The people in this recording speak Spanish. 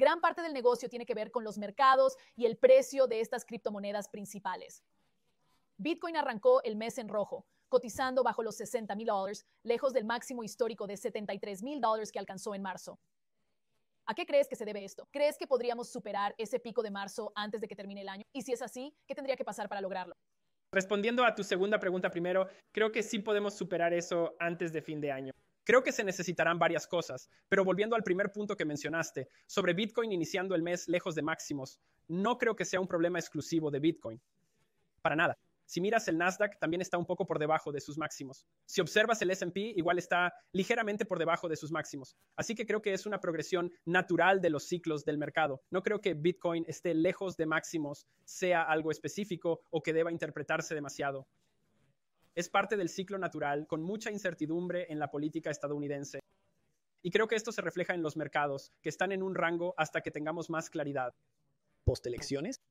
Gran parte del negocio tiene que ver con los mercados y el precio de estas criptomonedas principales. Bitcoin arrancó el mes en rojo, cotizando bajo los 60 dólares, lejos del máximo histórico de 73 mil dólares que alcanzó en marzo. ¿A qué crees que se debe esto? ¿Crees que podríamos superar ese pico de marzo antes de que termine el año? Y si es así, ¿qué tendría que pasar para lograrlo? Respondiendo a tu segunda pregunta primero, creo que sí podemos superar eso antes de fin de año. Creo que se necesitarán varias cosas, pero volviendo al primer punto que mencionaste, sobre Bitcoin iniciando el mes lejos de máximos, no creo que sea un problema exclusivo de Bitcoin. Para nada. Si miras el Nasdaq, también está un poco por debajo de sus máximos. Si observas el SP, igual está ligeramente por debajo de sus máximos. Así que creo que es una progresión natural de los ciclos del mercado. No creo que Bitcoin esté lejos de máximos, sea algo específico o que deba interpretarse demasiado es parte del ciclo natural con mucha incertidumbre en la política estadounidense. Y creo que esto se refleja en los mercados, que están en un rango hasta que tengamos más claridad. Postelecciones,